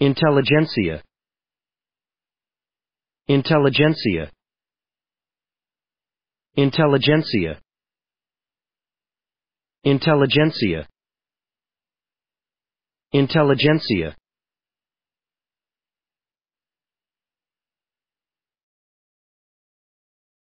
Intelligentsia Intelligentsia Intelligentsia Intelligentsia Intelligentsia